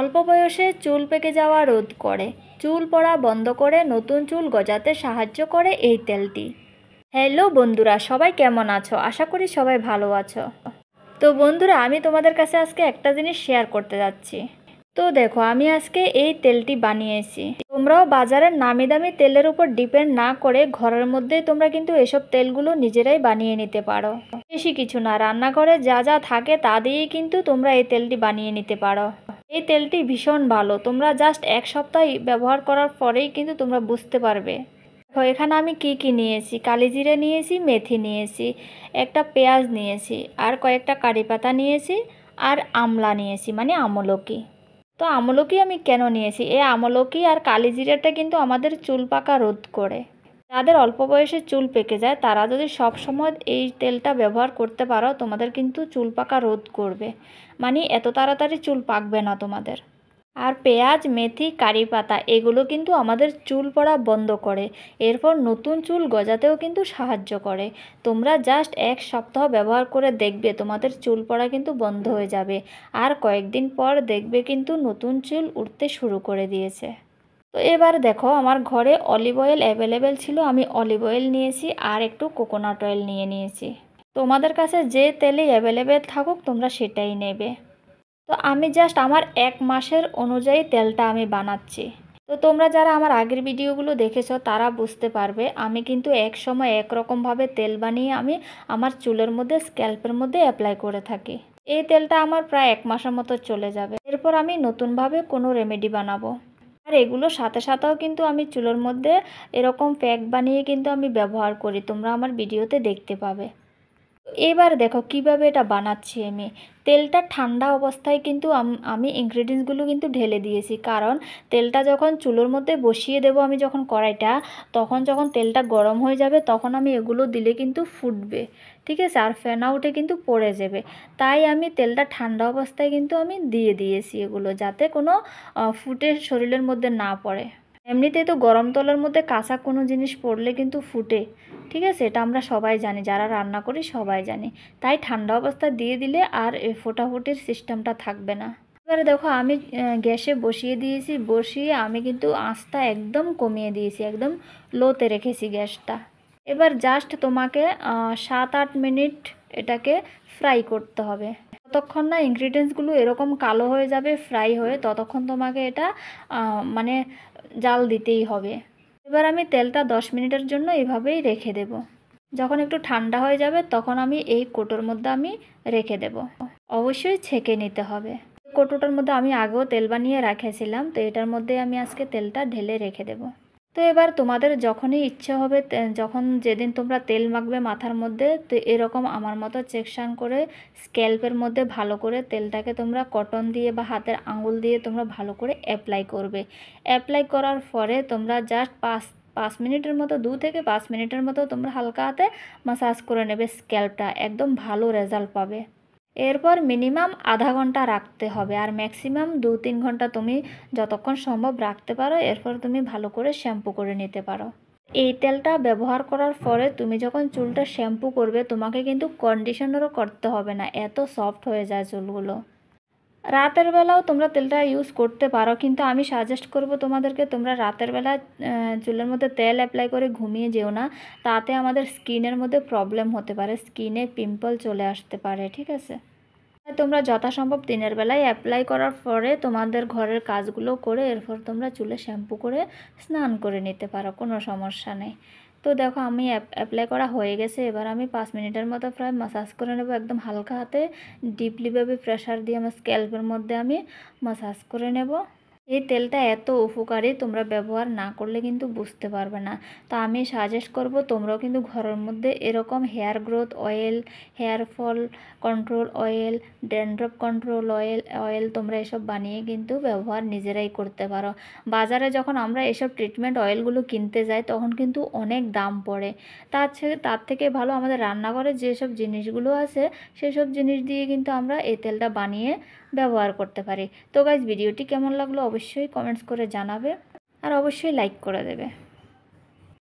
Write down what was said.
অল্প বয়সে চুল পেকে যাওয়া রোধ করে চুল পড়া বন্ধ করে নতুন চুল গজাতে সাহায্য করে এই তেলটি হ্যালো বন্ধুরা সবাই কেমন আছো আশা করি সবাই ভালো আছো তো বন্ধুরা আমি তোমাদের কাছে আজকে একটা জিনিস শেয়ার করতে যাচ্ছি তো দেখো আমি আজকে এই তেলটি বানিয়েছি তোমরাও বাজারের নামি দামি তেলের উপর ডিপেন্ড না করে ঘরের মধ্যে তোমরা কিন্তু এসব তেলগুলো নিজেরাই বানিয়ে নিতে পারো বেশি কিছু না রান্নাঘরে যা যা থাকে তা দিয়েই কিন্তু তোমরা এই তেলটি বানিয়ে নিতে পারো এই তেলটি ভীষণ ভালো তোমরা জাস্ট এক সপ্তাহ ব্যবহার করার পরেই কিন্তু তোমরা বুঝতে পারবে দেখো এখানে আমি কি কি নিয়েছি কালিজিরে নিয়েছি মেথি নিয়েছি একটা পেঁয়াজ নিয়েছি আর কয়েকটা কারি পাতা নিয়েছি আর আমলা নিয়েছি মানে আমলকি তো আমলকি আমি কেন নিয়েছি এই আমলকি আর কালিজিরেটা কিন্তু আমাদের চুল পাকা রোধ করে যাদের অল্প বয়সে চুল পেকে যায় তারা যদি সব সময় এই তেলটা ব্যবহার করতে পারো তোমাদের কিন্তু চুল পাকা রোধ করবে মানে এত তাড়াতাড়ি চুল পাকবে না তোমাদের আর পেঁয়াজ মেথি কারি পাতা এগুলো কিন্তু আমাদের চুল পড়া বন্ধ করে এরপর নতুন চুল গজাতেও কিন্তু সাহায্য করে তোমরা জাস্ট এক সপ্তাহ ব্যবহার করে দেখবে তোমাদের চুল পড়া কিন্তু বন্ধ হয়ে যাবে আর কয়েকদিন পর দেখবে কিন্তু নতুন চুল উঠতে শুরু করে দিয়েছে তো এবার দেখো আমার ঘরে অলিভ অয়েল অ্যাভেলেবেল ছিল আমি অলিভ অয়েল নিয়েছি আর একটু কোকোনাট অয়েল নিয়ে নিয়েছি তোমাদের কাছে যে তেলে অ্যাভেলেবেল থাকুক তোমরা সেটাই নেবে তো আমি জাস্ট আমার এক মাসের অনুযায়ী তেলটা আমি বানাচ্ছি তো তোমরা যারা আমার আগের ভিডিওগুলো দেখেছো তারা বুঝতে পারবে আমি কিন্তু এক সময় একরকমভাবে তেল বানিয়ে আমি আমার চুলের মধ্যে স্ক্যাল্পের মধ্যে অ্যাপ্লাই করে থাকি এই তেলটা আমার প্রায় এক মাসের মতো চলে যাবে এরপর আমি নতুনভাবে কোনো রেমেডি বানাবো আর এগুলো সাথে সাথেও কিন্তু আমি চুলোর মধ্যে এরকম প্যাক বানিয়ে কিন্তু আমি ব্যবহার করি তোমরা আমার ভিডিওতে দেখতে পাবে এবার দেখো কিভাবে এটা বানাচ্ছি আমি তেলটা ঠান্ডা অবস্থায় কিন্তু আমি ইনগ্রেডিয়েন্টসগুলো কিন্তু ঢেলে দিয়েছি কারণ তেলটা যখন চুলোর মধ্যে বসিয়ে দেব আমি যখন কড়াইটা তখন যখন তেলটা গরম হয়ে যাবে তখন আমি এগুলো দিলে কিন্তু ফুটবে ঠিক আছে আর ফেনা উঠে কিন্তু পড়ে যাবে তাই আমি তেলটা ঠান্ডা অবস্থায় কিন্তু আমি দিয়ে দিয়েছি এগুলো যাতে কোনো ফুটে শরীরের মধ্যে না পড়ে এমনিতেই তো গরম তলার মধ্যে কাঁচা কোনো জিনিস পড়লে কিন্তু ফুটে ঠিক আছে এটা আমরা সবাই জানি যারা রান্না করি সবাই জানি তাই ঠান্ডা অবস্থা দিয়ে দিলে আর ফোটাফুটির সিস্টেমটা থাকবে না এবারে দেখো আমি গ্যাসে বসিয়ে দিয়েছি বসিয়ে আমি কিন্তু আঁচটা একদম কমিয়ে দিয়েছি একদম লোতে রেখেছি গ্যাসটা এবার জাস্ট তোমাকে সাত আট মিনিট এটাকে ফ্রাই করতে হবে যতক্ষণ না ইনগ্রিডিয়েন্টসগুলো এরকম কালো হয়ে যাবে ফ্রাই হয়ে ততক্ষণ তোমাকে এটা মানে জাল দিতেই হবে এবার আমি তেলটা দশ মিনিটের জন্য এভাবেই রেখে দেব যখন একটু ঠান্ডা হয়ে যাবে তখন আমি এই কোটোর মধ্যে আমি রেখে দেব অবশ্যই ছেঁকে নিতে হবে কোটোটার মধ্যে আমি আগেও তেল বানিয়ে রাখেছিলাম তো এটার মধ্যে আমি আজকে তেলটা ঢেলে রেখে দেবো তো এবার তোমাদের যখনই ইচ্ছে হবে যখন যেদিন তোমরা তেল মাখবে মাথার মধ্যে তো এরকম আমার মতো চেকশান করে স্ক্যাল্পের মধ্যে ভালো করে তেলটাকে তোমরা কটন দিয়ে বা হাতের আঙুল দিয়ে তোমরা ভালো করে অ্যাপ্লাই করবে অ্যাপ্লাই করার পরে তোমরা জাস্ট পাঁচ পাঁচ মিনিটের মতো দু থেকে পাঁচ মিনিটের মতো তোমরা হালকা হাতে মাসাজ করে নেবে স্ক্যাল্পটা একদম ভালো রেজাল্ট পাবে এরপর মিনিমাম আধা ঘন্টা রাখতে হবে আর ম্যাক্সিমাম দু তিন ঘন্টা তুমি যতক্ষণ সম্ভব রাখতে পারো এরপর তুমি ভালো করে শ্যাম্পু করে নিতে পারো এই তেলটা ব্যবহার করার পরে তুমি যখন চুলটা শ্যাম্পু করবে তোমাকে কিন্তু কন্ডিশনারও করতে হবে না এত সফট হয়ে যায় চুলগুলো রাতের বেলাও তোমরা তেলটা ইউজ করতে পারো কিন্তু আমি সাজেস্ট করব তোমাদেরকে তোমরা রাতের বেলা চুলের মধ্যে তেল অ্যাপ্লাই করে ঘুমিয়ে যেও না তাতে আমাদের স্কিনের মধ্যে প্রবলেম হতে পারে স্কিনে পিম্পল চলে আসতে পারে ঠিক আছে তোমরা যথাসম্ভব দিনের বেলায় অ্যাপ্লাই করার পরে তোমাদের ঘরের কাজগুলো করে এরপর তোমরা চুলে শ্যাম্পু করে স্নান করে নিতে পারো কোনো সমস্যা নেই তো দেখো আমি অ্যাপ্লাই করা হয়ে গেছে এবার আমি পাঁচ মিনিটের মতো প্রায় মাসাজ করে নেবো একদম হালকা হাতে ডিপলিভাবে প্রেশার দিয়ে আমার স্ক্যাল্পের মধ্যে আমি মাসাজ করে নেবো এই তেলটা এত উপকারী তোমরা ব্যবহার না করলে কিন্তু বুঝতে পারবে না তো আমি সাজেস্ট করব তোমরাও কিন্তু ঘরের মধ্যে এরকম hair growth oil hair fall control oil dandruff control oil oil তোমরা এসব বানিয়ে কিন্তু ব্যবহার নিজেরাই করতে পারো বাজারে যখন আমরা এসব ট্রিটমেন্ট অয়েলগুলো কিনতে যাই তখন কিন্তু অনেক দাম পড়ে তার তার থেকে ভালো আমাদের রান্নাঘরে যেসব জিনিসগুলো আছে সেসব জিনিস দিয়ে কিন্তু আমরা এই তেলটা বানিয়ে ব্যবহার করতে পারি তো গাইজ ভিডিওটি কেমন লাগলো অবশ্যই কমেন্টস করে জানাবে আর অবশ্যই লাইক করে দেবে